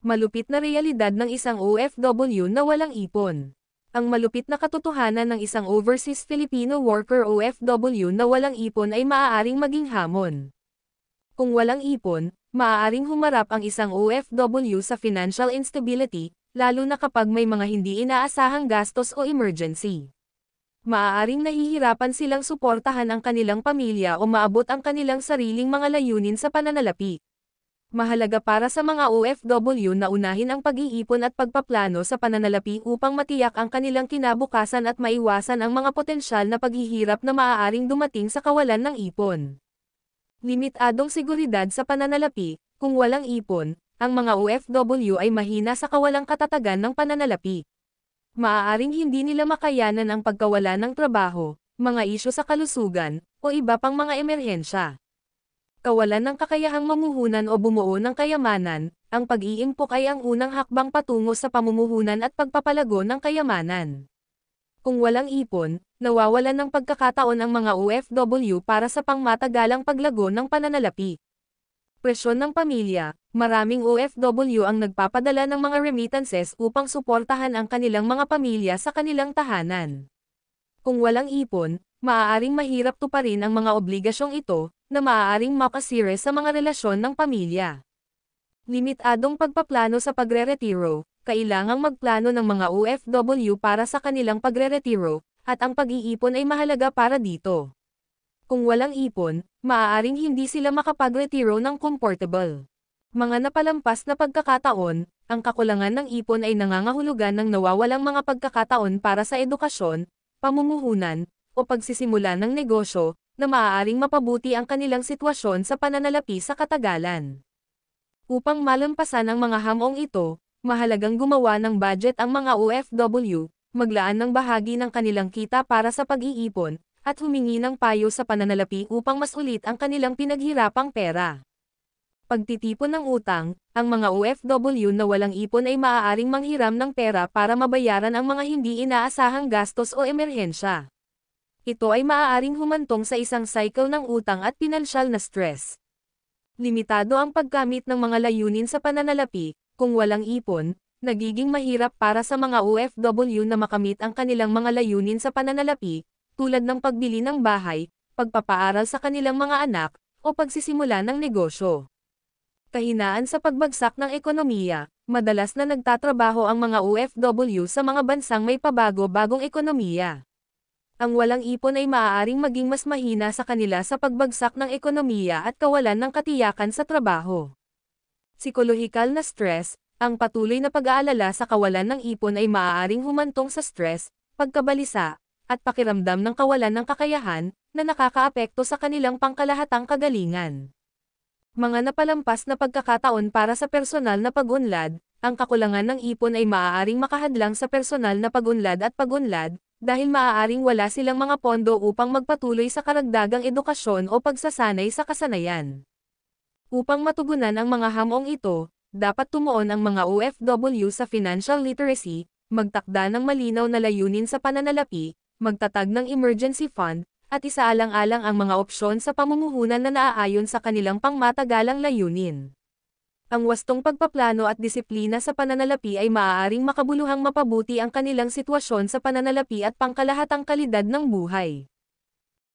Malupit na realidad ng isang OFW na walang ipon. Ang malupit na katotohanan ng isang overseas Filipino worker OFW na walang ipon ay maaaring maging hamon. Kung walang ipon, maaaring humarap ang isang OFW sa financial instability, lalo na kapag may mga hindi inaasahang gastos o emergency. Maaaring nahihirapan silang suportahan ang kanilang pamilya o maabot ang kanilang sariling mga layunin sa pananalapi. Mahalaga para sa mga OFW na unahin ang pag-iipon at pagpaplano sa pananalapi upang matiyak ang kanilang kinabukasan at maiwasan ang mga potensyal na paghihirap na maaaring dumating sa kawalan ng ipon. Limitadong seguridad sa pananalapi, kung walang ipon, ang mga OFW ay mahina sa kawalang katatagan ng pananalapi maaaring hindi nila makayanan ang pagkawala ng trabaho, mga isyo sa kalusugan, o iba pang mga emerhensya kawalan ng kakayahang mamuhunan o bumuo ng kayamanan, ang pag-iimpok ay ang unang hakbang patungo sa pamumuhunan at pagpapalago ng kayamanan. Kung walang ipon, nawawalan ng pagkakataon ang mga OFW para sa pangmatagalang paglago ng pananalapi. Presyon ng pamilya, maraming OFW ang nagpapadala ng mga remittances upang suportahan ang kanilang mga pamilya sa kanilang tahanan. Kung walang ipon, maaaring mahirap tuparin ang mga obligasyong ito, na maaaring makasire sa mga relasyon ng pamilya. Limitadong pagpaplano sa pagreretiro, kailangang magplano ng mga OFW para sa kanilang pagreretiro, at ang pag-iipon ay mahalaga para dito. Kung walang ipon, maaaring hindi sila makapagretiro ng comfortable. Mga napalampas na pagkakataon, ang kakulangan ng ipon ay nangangahulugan ng nawawalang mga pagkakataon para sa edukasyon, pamumuhunan, o pagsisimula ng negosyo, na maaaring mapabuti ang kanilang sitwasyon sa pananalapi sa katagalan. Upang malampasan ang mga hamong ito, mahalagang gumawa ng budget ang mga OFW, maglaan ng bahagi ng kanilang kita para sa pag-iipon, at humingi ng payo sa pananalapi upang mas ulit ang kanilang pinaghirapang pera. Pagtitipon ng utang, ang mga OFW na walang ipon ay maaaring manghiram ng pera para mabayaran ang mga hindi inaasahang gastos o emerhensya. Ito ay maaaring humantong sa isang cycle ng utang at pinansyal na stress. Limitado ang paggamit ng mga layunin sa pananalapi, kung walang ipon, nagiging mahirap para sa mga OFW na makamit ang kanilang mga layunin sa pananalapi, tulad ng pagbili ng bahay, pagpapaaral sa kanilang mga anak, o pagsisimula ng negosyo. Kahinaan sa pagbagsak ng ekonomiya, madalas na nagtatrabaho ang mga OFW sa mga bansang may pabago-bagong ekonomiya ang walang ipon ay maaaring maging mas mahina sa kanila sa pagbagsak ng ekonomiya at kawalan ng katiyakan sa trabaho. Psikolohikal na stress, ang patuloy na pag-aalala sa kawalan ng ipon ay maaaring humantong sa stress, pagkabalisa, at pakiramdam ng kawalan ng kakayahan, na nakakaapekto sa kanilang pangkalahatang kagalingan. Mga napalampas na pagkakataon para sa personal na pag-unlad, ang kakulangan ng ipon ay maaaring makahadlang sa personal na pagunlad at pagunlad, dahil maaaring wala silang mga pondo upang magpatuloy sa karagdagang edukasyon o pagsasanay sa kasanayan. Upang matugunan ang mga hamong ito, dapat tumuon ang mga OFW sa financial literacy, magtakda ng malinaw na layunin sa pananalapi, magtatag ng emergency fund, at isaalang-alang ang mga opsyon sa pamumuhunan na naaayon sa kanilang pangmatagalang layunin ang wastong pagpaplano at disiplina sa pananalapi ay maaaring makabuluhang mapabuti ang kanilang sitwasyon sa pananalapi at pangkalahatang kalidad ng buhay.